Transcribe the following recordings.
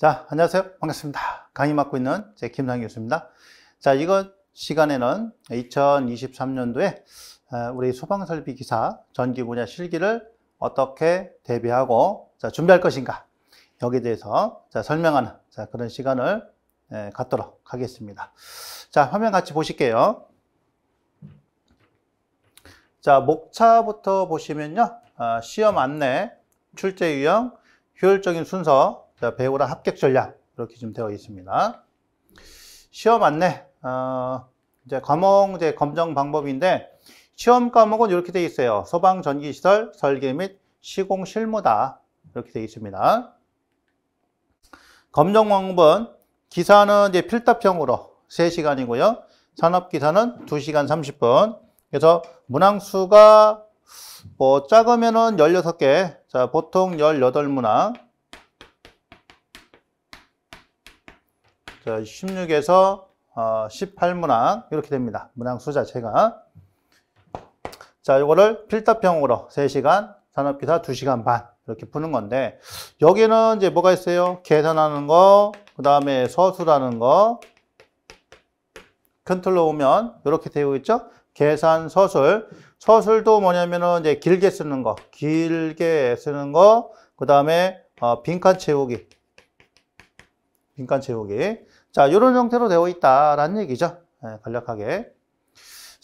자, 안녕하세요. 반갑습니다. 강의 맡고 있는 제 김상 교수입니다. 자, 이번 시간에는 2023년도에 어, 우리 소방설비 기사 전기 분야 실기를 어떻게 대비하고 자, 준비할 것인가 여기에 대해서 자, 설명하는 자, 그런 시간을 예, 갖도록 하겠습니다. 자, 화면 같이 보실게요. 자, 목차부터 보시면요. 아, 시험 안내, 출제 유형, 효율적인 순서, 자, 배우라 합격 전략 이렇게 좀 되어 있습니다. 시험 안내 어, 이제 과목 이제 검정 방법인데 시험 과목은 이렇게 되어 있어요. 소방 전기 시설 설계 및 시공 실무다 이렇게 되어 있습니다. 검정 방법은 기사는 이제 필답형으로 3시간이고요. 산업 기사는 2시간 30분. 그래서 문항수가 뭐 작으면은 16개. 자, 보통 18문항. 16에서 18문항 어, 이렇게 됩니다. 문항수 자체가. 자, 이거를 필답형으로 3시간, 산업기사 2시간 반 이렇게 푸는 건데 여기는 이제 뭐가 있어요? 계산하는 거, 그 다음에 서술하는 거 컨트롤 오면 이렇게 되어 있죠? 계산, 서술. 서술도 뭐냐면은 이제 길게 쓰는 거, 길게 쓰는 거, 그 다음에 어, 빈칸 채우기. 빈칸 채우기. 자, 이런 형태로 되어 있다라는 얘기죠. 네, 간략하게.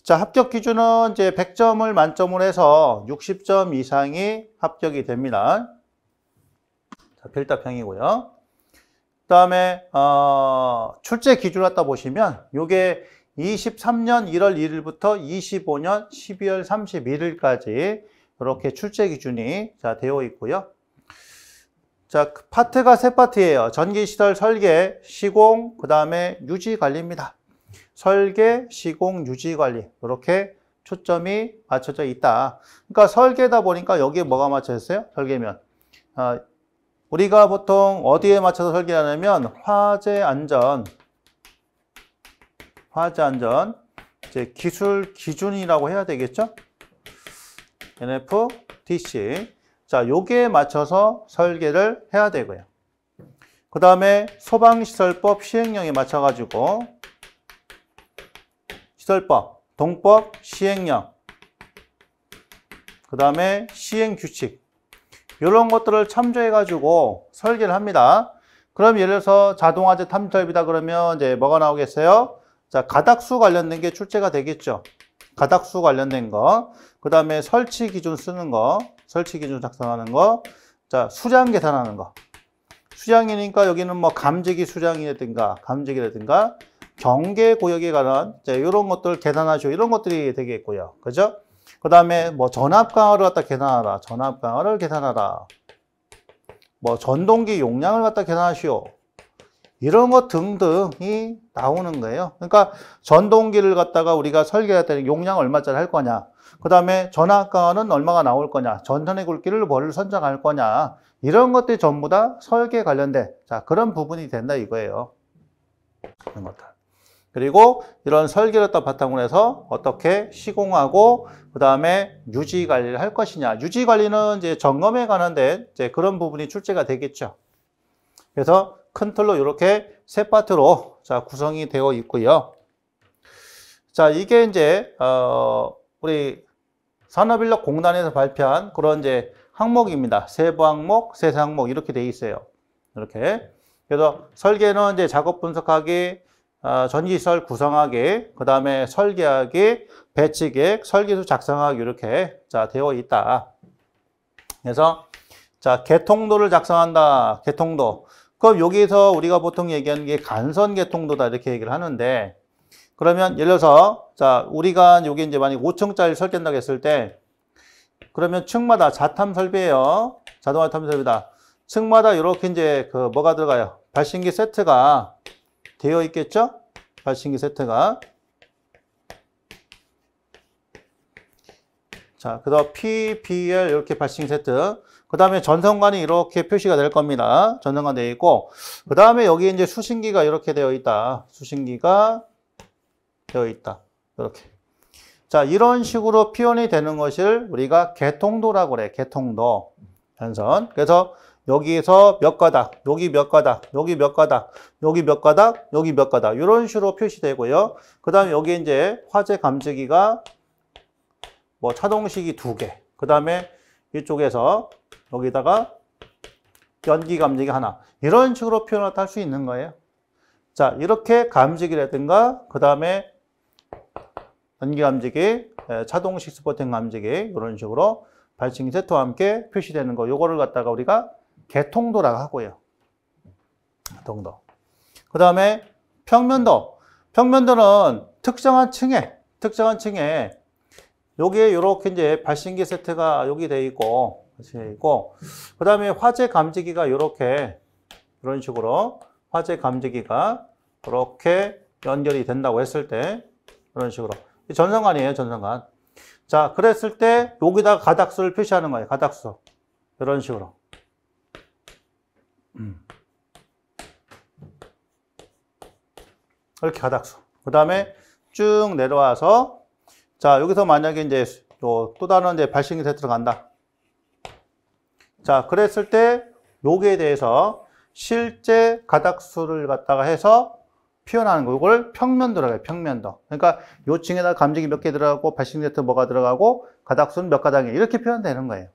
자, 합격 기준은 이제 100점을 만점으로 해서 60점 이상이 합격이 됩니다. 자, 필답형이고요. 그 다음에 어, 출제 기준을 갖다 보시면 요게 23년 1월 1일부터 25년 12월 31일까지 이렇게 출제 기준이 자, 되어 있고요. 자, 그 파트가 세 파트예요. 전기시설 설계, 시공, 그 다음에 유지 관리입니다. 설계, 시공, 유지 관리. 이렇게 초점이 맞춰져 있다. 그러니까 설계다 보니까 여기에 뭐가 맞춰져 있어요? 설계면. 아, 우리가 보통 어디에 맞춰서 설계하냐면 화재 안전, 화재 안전, 이제 기술 기준이라고 해야 되겠죠? NFDC. 자, 요기에 맞춰서 설계를 해야 되고요. 그 다음에 소방시설법 시행령에 맞춰가지고 시설법, 동법, 시행령, 그 다음에 시행규칙 이런 것들을 참조해가지고 설계를 합니다. 그럼 예를 들어서 자동화재 탐지설비다 그러면 이제 뭐가 나오겠어요? 자 가닥수 관련된 게 출제가 되겠죠. 가닥수 관련된 거, 그 다음에 설치 기준 쓰는 거, 설치 기준 작성하는 거. 자, 수량 계산하는 거. 수량이니까 여기는 뭐 감지기 수량이라든가 감지기라든가 경계 구역에 관한 자, 이런 것들 계산하시고 이런 것들이 되겠고요. 그죠? 그 다음에 뭐 전압 강화를 갖다 계산하라. 전압 강화를 계산하라. 뭐 전동기 용량을 갖다 계산하시오. 이런 것 등등이 나오는 거예요. 그러니까 전동기를 갖다가 우리가 설계할 때는 용량 얼마짜리 할 거냐. 그 다음에 전환가는 얼마가 나올 거냐, 전선의 굵기를 뭐를 선정할 거냐 이런 것들이 전부 다 설계 관련된 자 그런 부분이 된다 이거예요. 이런 것들. 그리고 이런 설계를 딱 바탕으로 해서 어떻게 시공하고 그 다음에 유지 관리를 할 것이냐. 유지 관리는 이제 점검에 관한된 이제 그런 부분이 출제가 되겠죠. 그래서 큰 틀로 이렇게 세 파트로 자 구성이 되어 있고요. 자 이게 이제 어. 우리 산업인력공단에서 발표한 그런 이제 항목입니다. 세부 항목, 세세 항목 이렇게 돼 있어요. 이렇게. 그래서 설계는 이제 작업 분석하기, 아, 전기시설 구성하기, 그 다음에 설계하기, 배치계획, 설계수 작성하기 이렇게 자 되어 있다. 그래서 자 개통도를 작성한다. 개통도. 그럼 여기서 우리가 보통 얘기하는 게 간선 개통도다 이렇게 얘기를 하는데 그러면 예를 들어서 자 우리가 여기 이제 만약 5층짜리 설계한다고 했을 때 그러면 층마다 자탐 설비예요. 자동화 탐 설비다. 층마다 이렇게 이제 그 뭐가 들어가요? 발신기 세트가 되어 있겠죠? 발신기 세트가 자, 그다음 PBL 이렇게 발신기 세트. 그다음에 전선관이 이렇게 표시가 될 겁니다. 전선관 되어 있고 그다음에 여기 이제 수신기가 이렇게 되어 있다. 수신기가 되어 있다. 이렇게. 자, 이런 식으로 표현이 되는 것을 우리가 개통도라고 그래. 개통도. 변선. 그래서 여기에서 몇 가닥, 여기 몇 가닥, 여기 몇 가닥, 여기 몇 가닥, 여기 몇 가닥 이런 식으로 표시되고요. 그 다음에 여기 이제 화재 감지기가 뭐 차동식이 두 개, 그 다음에 이쪽에서 여기다가 연기 감지기 하나 이런 식으로 표현을 할 수 있는 거예요. 자 이렇게 감지기라든가 그 다음에 단기 감지기, 자동 식스 버튼 감지기 이런 식으로 발기 세트와 함께 표시되는 거 요거를 갖다가 우리가 개통도라고 하고요. 통도. 그 다음에 평면도. 평면도는 특정한 층에, 특정한 층에 여기에 이렇게 이제 발신기 세트가 여기 돼 있고, 돼 있고, 그 다음에 화재 감지기가 이렇게 이런 식으로 화재 감지기가 이렇게 연결이 된다고 했을 때 이런 식으로 전성관이에요, 전성관. 자, 그랬을 때 여기다가 닥수를 표시하는 거예요, 가닥수. 이런 식으로. 음. 이렇게 가닥수. 그 다음에 쭉 내려와서 자, 여기서 만약에 이제 또, 다른 이제 발신기 세트로 간다. 자, 그랬을 때 요기에 대해서 실제 가닥수를 갖다가 해서 표현하는 거. 이걸 평면 들어가요. 평면도. 그러니까 요층에다 감직이 몇 개 들어가고 발신네트 뭐가 들어가고 가닥수는 몇 가닥이 이렇게 표현되는 거예요.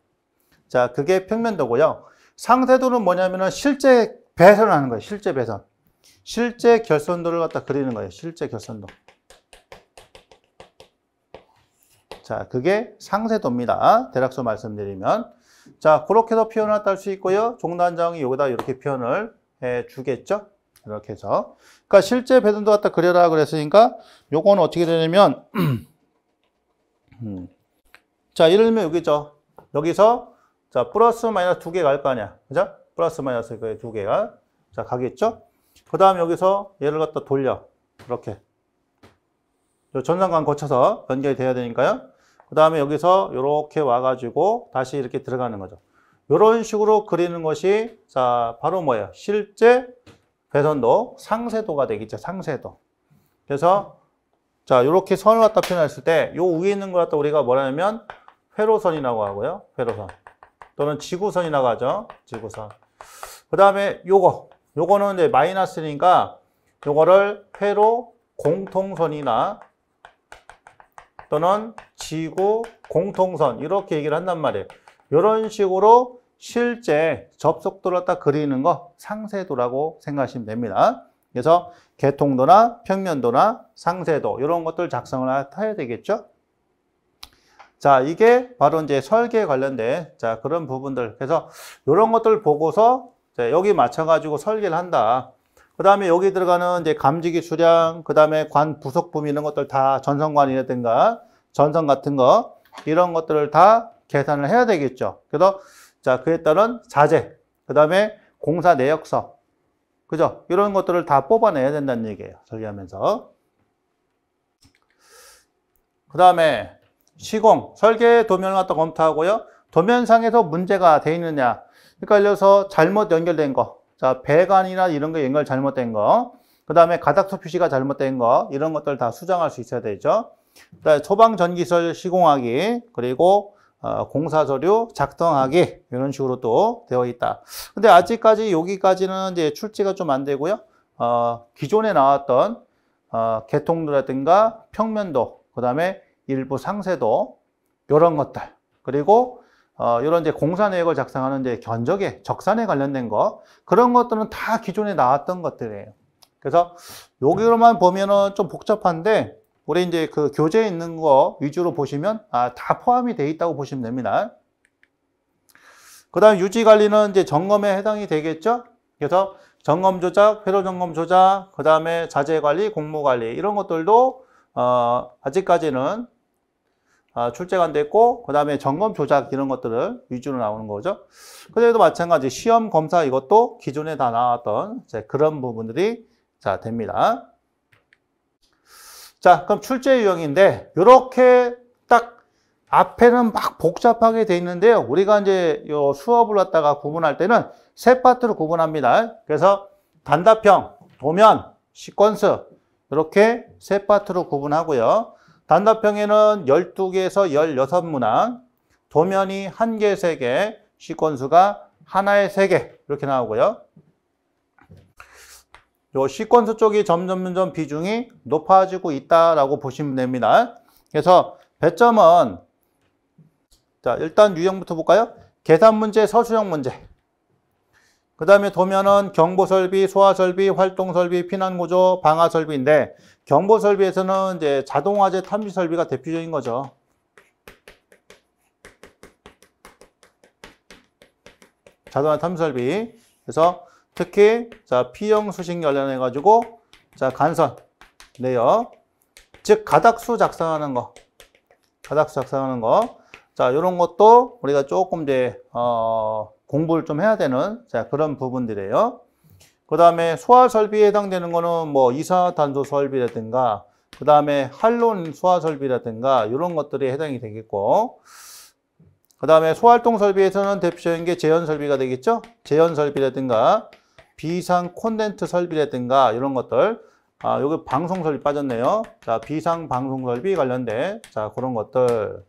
자, 그게 평면도고요. 상세도는 뭐냐면은 실제 배선하는 을 거예요. 실제 배선. 실제 결선도를 갖다 그리는 거예요. 실제 결선도. 자, 그게 상세도입니다. 대략서 말씀드리면. 자, 그렇게 해서 표현을 할수 있고요. 종단장이 여기다 이렇게 표현을 해 주겠죠. 이렇게 해서. 그러니까 실제 배선도 갖다 그려라 그랬으니까 요건 어떻게 되냐면 음. 자, 예를 들면 여기죠. 여기서 자, 플러스 마이너스 두 개 갈 거 아니야. 그죠? 플러스 마이너스 그 두 개가 자, 가겠죠? 그 다음 여기서 얘를 갖다 돌려. 이렇게. 전산관 거쳐서 연결이 돼야 되니까요. 그 다음에 여기서 이렇게 와가지고 다시 이렇게 들어가는 거죠. 이런 식으로 그리는 것이 자 바로 뭐예요? 실제 배선도 상세도가 되겠죠. 상세도 그래서 자 이렇게 선을 갖다 표현했을 때요 위에 있는 걸 갖다 우리가 뭐라냐면 회로선이라고 하고요. 회로선 또는 지구선이라고 하죠. 지구선. 그 다음에 요거 요거는 이제 마이너스니까 요거를 회로 공통선이나 또는 지구 공통선 이렇게 얘기를 한단 말이에요. 이런 식으로 실제 접속도를 딱 그리는 거 상세도라고 생각하시면 됩니다. 그래서 개통도나 평면도나 상세도 이런 것들 작성을 해야 되겠죠. 자, 이게 바로 이제 설계에 관련된 자 그런 부분들. 그래서 이런 것들 보고서 자, 여기 맞춰가지고 설계를 한다. 그 다음에 여기 들어가는 이제 감지기 수량, 그 다음에 관 부속품 이런 것들 다 전선관이라든가 전선 같은 거 이런 것들을 다 계산을 해야 되겠죠. 그래서 자, 그에 따른 자재, 그 다음에 공사 내역서, 그죠? 이런 것들을 다 뽑아내야 된다는 얘기예요. 설계하면서. 그 다음에 시공, 설계 도면을 갖다 검토하고요. 도면상에서 문제가 돼 있느냐. 헷갈려서 그러니까 잘못 연결된 거. 자, 배관이나 이런 거 연결 잘못된 거. 그 다음에 가닥터 표시가 잘못된 거. 이런 것들 다 수정할 수 있어야 되죠. 그다음에 소방전기설 시공하기. 그리고 어, 공사서류 작성하기 이런 식으로 또 되어 있다. 근데 아직까지 여기까지는 이제 출제가 좀 안 되고요. 어, 기존에 나왔던 어, 개통도라든가 평면도, 그 다음에 일부 상세도 이런 것들 그리고 어, 이런 이제 공사 내역을 작성하는 이제 견적에 적산에 관련된 거 그런 것들은 다 기존에 나왔던 것들이에요. 그래서 여기로만 보면은 좀 복잡한데 우리 이제 그 교재에 있는 거 위주로 보시면 아, 다 포함이 돼 있다고 보시면 됩니다. 그 다음 유지 관리는 이제 점검에 해당이 되겠죠? 그래서 점검 조작, 회로 점검 조작, 그 다음에 자재 관리, 공모 관리 이런 것들도 어, 아직까지는 어, 출제가 안 됐고 그 다음에 점검 조작 이런 것들을 위주로 나오는 거죠. 그래도 마찬가지 시험 검사 이것도 기존에 다 나왔던 그런 부분들이 자 됩니다. 자, 그럼 출제 유형인데 이렇게 딱 앞에는 막 복잡하게 돼 있는데요. 우리가 이제 요 수업을 갖다가 구분할 때는 세 파트로 구분합니다. 그래서 단답형, 도면, 시퀀스 이렇게 세 파트로 구분하고요. 단답형에는 12개에서 16문항, 도면이 1개, 3개, 시퀀스가 하나의 3개 이렇게 나오고요. 요 시퀀스 쪽이 점점 점점 비중이 높아지고 있다라고 보시면 됩니다. 그래서 배점은 자 일단 유형부터 볼까요? 계산 문제, 서술형 문제. 그 다음에 도면은 경보설비, 소화설비, 활동설비, 피난구조, 방화설비인데 경보설비에서는 이제 자동화재 탐지설비가 대표적인 거죠. 자동화 탐지설비. 그래서 특히 자 P형 수식 관련해 가지고 자 간선 내역 즉 가닥수 작성하는 거 가닥수 작성하는 거자 이런 것도 우리가 조금 이제 어, 공부를 좀 해야 되는 자 그런 부분들이에요. 그 다음에 소화 설비에 해당되는 거는 뭐 이산화탄소 설비라든가 그 다음에 할론 소화 설비라든가 이런 것들이 해당이 되겠고 그 다음에 소활동 설비에서는 대표적인 게 재현 설비가 되겠죠 재현 설비라든가 비상 콘덴트 설비라든가 이런 것들 아, 여기 방송 설비 빠졌네요. 자, 비상 방송 설비 관련된 자, 그런 것들.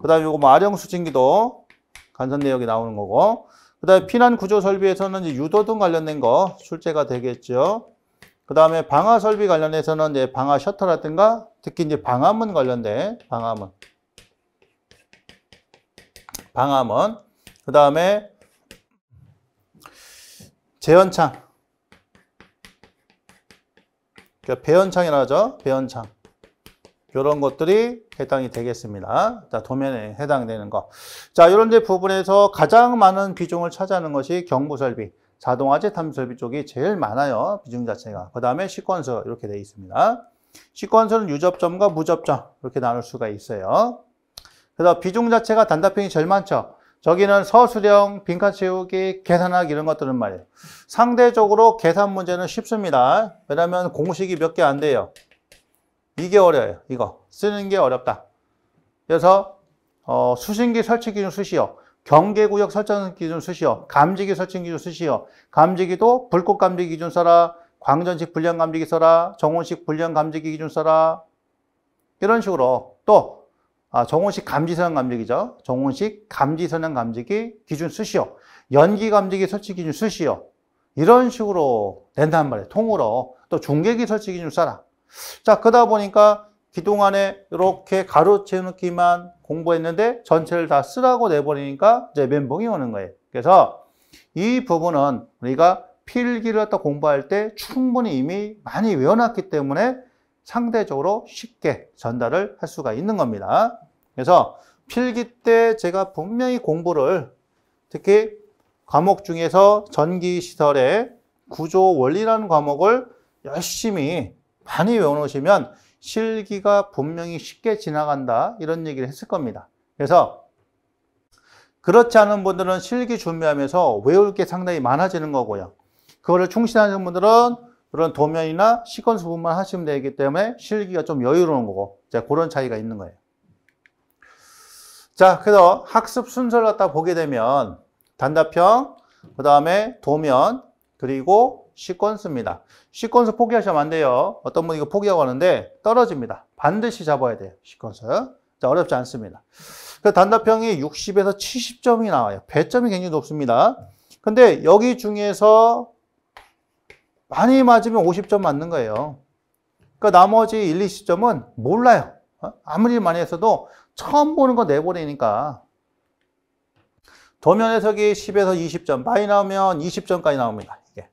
그다음에 이거뭐 아령 수증기도 간선 내역이 나오는 거고. 그다음에 피난 구조 설비에서는 유도 등 관련된 거 출제가 되겠죠. 그다음에 방화 설비 관련해서는 이제 방화 셔터라든가 특히 이제 방화문 관련된 방화문. 방화문. 그다음에 재현창. 그러니까 배현창이라 하죠. 배현창. 이런 것들이 해당이 되겠습니다. 자, 도면에 해당되는 거. 자, 이런 부분에서 가장 많은 비중을 차지하는 것이 경부설비, 자동화재 탐설비 쪽이 제일 많아요. 비중 자체가. 그 다음에 시퀀서 이렇게 되어 있습니다. 시퀀서는 유접점과 무접점 이렇게 나눌 수가 있어요. 그래서 비중 자체가 단답형이 제일 많죠. 저기는 서술형, 빈칸 채우기, 계산하기 이런 것들은 말이에요. 상대적으로 계산 문제는 쉽습니다. 왜냐하면 공식이 몇 개 안 돼요. 이게 어려요. 이거 쓰는 게 어렵다. 그래서 어, 수신기 설치 기준 수시요. 경계구역 설정 기준 쓰시오. 감지기 설치 기준 쓰시오. 감지기도 불꽃 감지기 기준 써라. 광전식 불량 감지기 써라. 정원식 불량 감지기 기준 써라. 이런 식으로 또 아, 정원식 감지선형 감지기죠. 정원식 감지선형 감지기 기준 쓰시오. 연기 감지기 설치 기준 쓰시오. 이런 식으로 된단 말이에요. 통으로. 또 중계기 설치 기준 써라. 자, 그러다 보니까 기동안에 이렇게 가로채우기만 공부했는데 전체를 다 쓰라고 내버리니까 이제 멘붕이 오는 거예요. 그래서 이 부분은 우리가 필기를 갖다 공부할 때 충분히 이미 많이 외워놨기 때문에 상대적으로 쉽게 전달을 할 수가 있는 겁니다. 그래서 필기 때 제가 분명히 공부를 특히 과목 중에서 전기시설의 구조 원리라는 과목을 열심히 많이 외워놓으시면 실기가 분명히 쉽게 지나간다 이런 얘기를 했을 겁니다. 그래서 그렇지 않은 분들은 실기 준비하면서 외울 게 상당히 많아지는 거고요. 그거를 충실하는 분들은 그런 도면이나 시퀀스 부분만 하시면 되기 때문에 실기가 좀 여유로운 거고 그런 차이가 있는 거예요. 자, 그래서 학습 순서를 갖다 보게 되면 단답형, 그 다음에 도면, 그리고 시퀀스입니다. 시퀀스 포기하시면 안 돼요. 어떤 분이 이거 포기하고 하는데 떨어집니다. 반드시 잡아야 돼요. 시퀀스. 자, 어렵지 않습니다. 그 단답형이 60에서 70점이 나와요. 배점이 굉장히 높습니다. 근데 여기 중에서 많이 맞으면 50점 맞는 거예요. 그 나머지 1, 20점은 몰라요. 어? 아무리 많이 했어도 처음 보는 거 내보내니까 도면 해석이 10에서 20점 많이 나오면 20점까지 나옵니다 이게.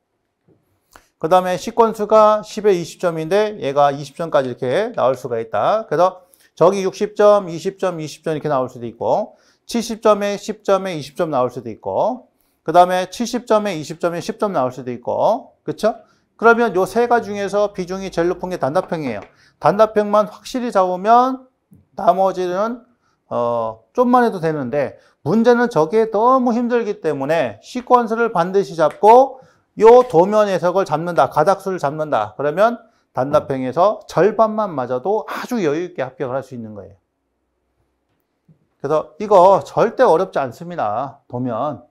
그 다음에 시권수가 10에 20점인데 얘가 20점까지 이렇게 나올 수가 있다 그래서 저기 60점, 20점, 20점 이렇게 나올 수도 있고 70점에 10점에 20점 나올 수도 있고 그 다음에 70점에 20점에 10점 나올 수도 있고 그렇죠? 그러면 요 세 가지 중에서 비중이 제일 높은 게 단답형이에요. 단답형만 확실히 잡으면 나머지는 어, 좀만 해도 되는데 문제는 저게 너무 힘들기 때문에 시퀀스를 반드시 잡고 요 도면 해석을 잡는다. 가닥수를 잡는다. 그러면 단답형에서 절반만 맞아도 아주 여유 있게 합격을 할 수 있는 거예요. 그래서 이거 절대 어렵지 않습니다. 도면.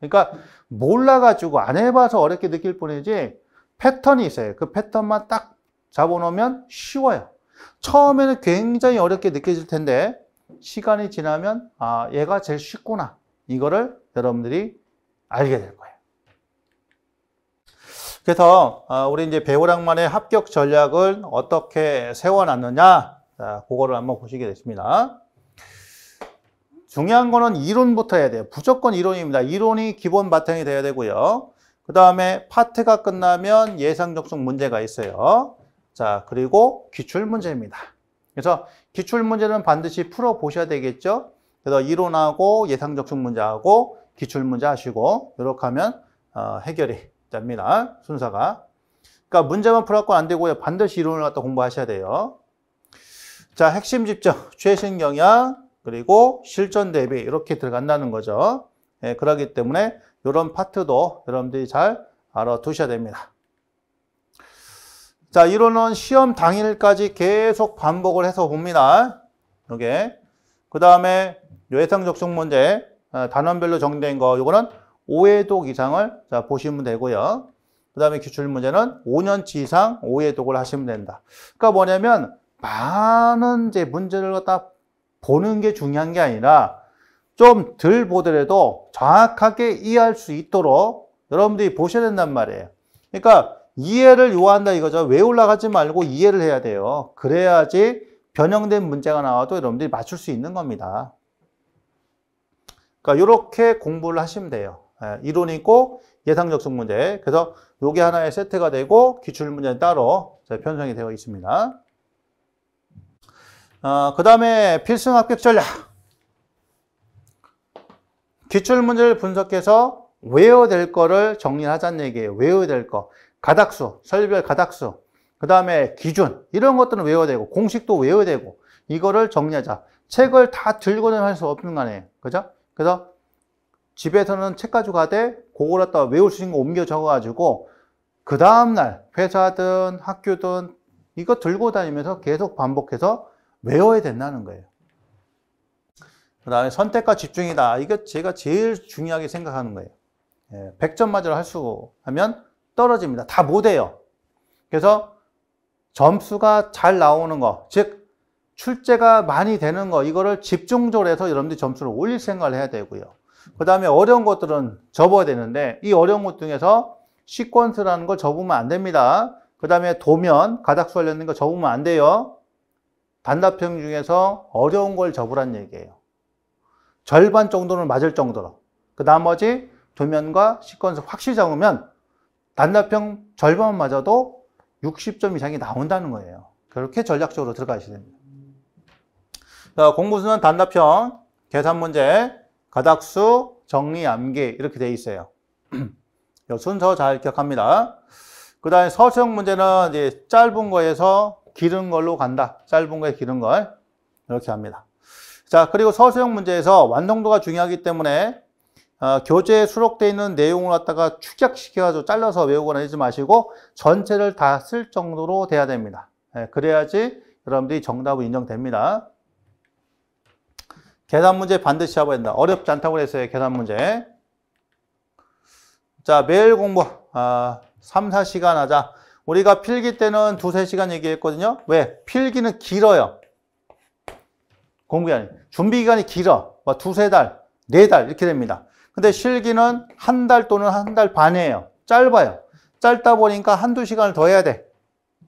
그러니까 몰라가지고 안 해봐서 어렵게 느낄 뿐이지 패턴이 있어요. 그 패턴만 딱 잡아놓으면 쉬워요. 처음에는 굉장히 어렵게 느껴질 텐데 시간이 지나면 아 얘가 제일 쉽구나 이거를 여러분들이 알게 될 거예요. 그래서 아, 우리 이제 배우랑만의 합격 전략을 어떻게 세워놨느냐 그거를 한번 보시게 됐습니다. 중요한 거는 이론부터 해야 돼요. 무조건 이론입니다. 이론이 기본 바탕이 돼야 되고요. 그 다음에 파트가 끝나면 예상 적성 문제가 있어요. 자, 그리고 기출 문제입니다. 그래서 기출 문제는 반드시 풀어보셔야 되겠죠? 그래서 이론하고 예상 적성 문제하고 기출 문제 하시고 이렇게 하면 어, 해결이 됩니다. 순서가. 그러니까 문제만 풀어갖고 안 되고요. 반드시 이론을 갖다 공부하셔야 돼요. 자, 핵심 집적 최신 경향, 그리고 실전 대비 이렇게 들어간다는 거죠. 예, 그러기 때문에 이런 파트도 여러분들이 잘 알아두셔야 됩니다. 자, 이론은 시험 당일까지 계속 반복을 해서 봅니다. 요게. 그 다음에 예상 접중 문제, 어, 단원별로 정리된 거, 요거는 5회독 이상을 자, 보시면 되고요. 그 다음에 기출 문제는 5년치 이상 5회독을 하시면 된다. 그러니까 뭐냐면, 많은 이제 문제를 갖다 보는 게 중요한 게 아니라, 좀덜 보더라도 정확하게 이해할 수 있도록 여러분들이 보셔야 된단 말이에요. 그러니까 이해를 요한다 이거죠. 왜 올라가지 말고 이해를 해야 돼요. 그래야지 변형된 문제가 나와도 여러분들이 맞출 수 있는 겁니다. 그러니까 이렇게 공부를 하시면 돼요. 예, 이론 있고 예상적성 문제. 그래서 요게 하나의 세트가 되고 기출문제는 따로 편성이 되어 있습니다. 어, 그 다음에 필승 합격 전략. 기출 문제를 분석해서 외워야 될 거를 정리하자는 얘기예요. 외워야 될 거. 가닥수, 설별 가닥수, 그 다음에 기준 이런 것들은 외워야 되고 공식도 외워야 되고 이거를 정리하자. 책을 다 들고는 할수 없는 거 아니에요. 그죠? 그래서 집에서는 책 가지고 가되 그걸 갖다 외울 수 있는 거 옮겨 적어가지고 그 다음날 회사든 학교든 이거 들고 다니면서 계속 반복해서 외워야 된다는 거예요. 그 다음에 선택과 집중이다. 이게 제가 제일 중요하게 생각하는 거예요. 예, 100점 맞으러 할수 하면 떨어집니다. 다 못해요. 그래서 점수가 잘 나오는 거, 즉 출제가 많이 되는 거 이거를 집중적으로 해서 여러분들이 점수를 올릴 생각을 해야 되고요. 그 다음에 어려운 것들은 접어야 되는데 이 어려운 것 중에서 시퀀스라는 걸 접으면 안 됩니다. 그 다음에 도면, 가닥수 관련된 거 접으면 안 돼요. 단답형 중에서 어려운 걸 접으란 얘기예요. 절반 정도는 맞을 정도로 그 나머지 도면과 시퀀스 확실히 잡으면 단답형 절반 맞아도 60점 이상이 나온다는 거예요. 그렇게 전략적으로 들어가셔야 됩니다. 자, 공부수는 단답형, 계산 문제, 가닥수, 정리, 암기 이렇게 돼 있어요. 순서 잘 기억합니다. 그 다음에 서술형 문제는 이제 짧은 거에서 길은 걸로 간다. 짧은 거에 길은 걸 이렇게 합니다. 자, 그리고 서술형 문제에서 완성도가 중요하기 때문에 어, 교재에 수록되어 있는 내용을 갖다가 축약시켜가지고 잘라서 외우거나 하지 마시고 전체를 다 쓸 정도로 돼야 됩니다. 예, 그래야지 여러분들이 정답을 인정됩니다. 계산 문제 반드시 잡아야 된다. 어렵지 않다고 했어요, 계산 문제. 자, 매일 공부, 아, 3, 4시간 하자. 우리가 필기 때는 두세 시간 얘기했거든요. 왜? 필기는 길어요. 공부기간이. 준비기간이 길어. 뭐 두세 달, 네 달 이렇게 됩니다. 근데 실기는 한 달 또는 한 달 반이에요. 짧아요. 짧다 보니까 한두 시간을 더 해야 돼.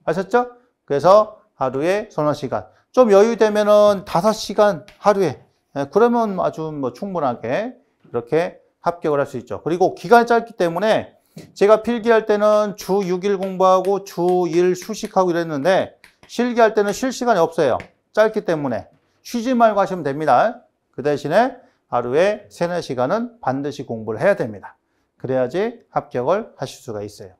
아셨죠? 그래서 하루에 서너 시간. 좀 여유되면은 다섯 시간 하루에. 예, 그러면 아주 뭐 충분하게 이렇게 합격을 할 수 있죠. 그리고 기간이 짧기 때문에 제가 필기할 때는 주 6일 공부하고 주1일수식하고 이랬는데 실기할 때는 쉴 시간이 없어요. 짧기 때문에. 쉬지 말고 하시면 됩니다. 그 대신에 하루에 세네 시간은 반드시 공부를 해야 됩니다. 그래야지 합격을 하실 수가 있어요.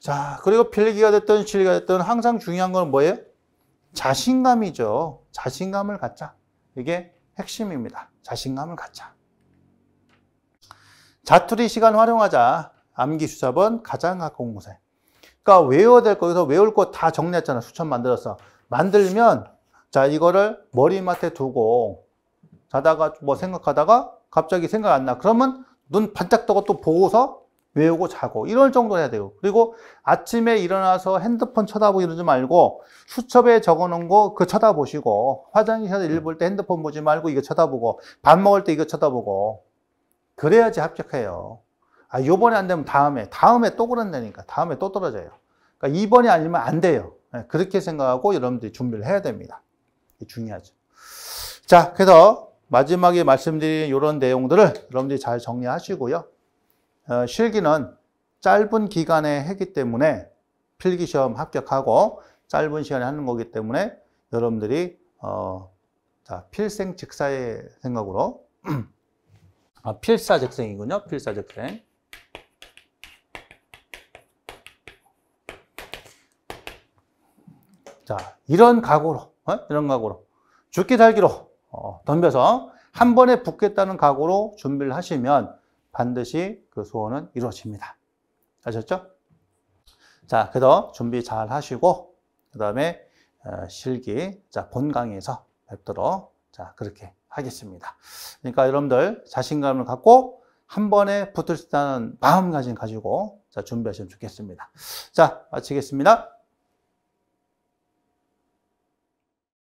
자, 그리고 필기가 됐든 실기가 됐든 항상 중요한 건 뭐예요? 자신감이죠. 자신감을 갖자. 이게 핵심입니다. 자신감을 갖자. 자투리 시간 활용하자. 암기 수첩은 가장 가까운 곳에. 그러니까 외워야 될 거, 여기서 외울 거 다 정리했잖아. 수첩 만들어서. 만들면 자, 이거를 머리맡에 두고 자다가 뭐 생각하다가 갑자기 생각 안 나. 그러면 눈 반짝 뜨고 또 보고서 외우고 자고 이럴 정도 해야 돼요. 그리고 아침에 일어나서 핸드폰 쳐다보고 이러지 말고 수첩에 적어놓은 거 그 쳐다보시고 화장실에서 일 볼 때 핸드폰 보지 말고 이거 쳐다보고 밥 먹을 때 이거 쳐다보고 그래야지 합격해요. 아, 요번에 안 되면 다음에, 다음에 또 그런다니까. 다음에 또 떨어져요. 그러니까 2번이 아니면 안 돼요. 네, 그렇게 생각하고 여러분들이 준비를 해야 됩니다. 중요하죠. 자, 그래서 마지막에 말씀드린 이런 내용들을 여러분들이 잘 정리하시고요. 어, 실기는 짧은 기간에 했기 때문에 필기 시험 합격하고 짧은 시간에 하는 거기 때문에 여러분들이 어, 자, 필생 직사의 생각으로 아, 필사적생이군요. 필사적생. 자, 이런 각오로 어? 이런 각오로 죽기 살기로 어, 덤벼서 한 번에 붙겠다는 각오로 준비를 하시면 반드시 그 소원은 이루어집니다. 아셨죠? 자, 그래서 준비 잘 하시고 그 다음에 어, 실기 자, 본 강의에서 뵙도록 자, 그렇게 하겠습니다. 그러니까 여러분들 자신감을 갖고 한 번에 붙을 수 있다는 마음가짐 가지고 자, 준비하시면 좋겠습니다. 자, 마치겠습니다.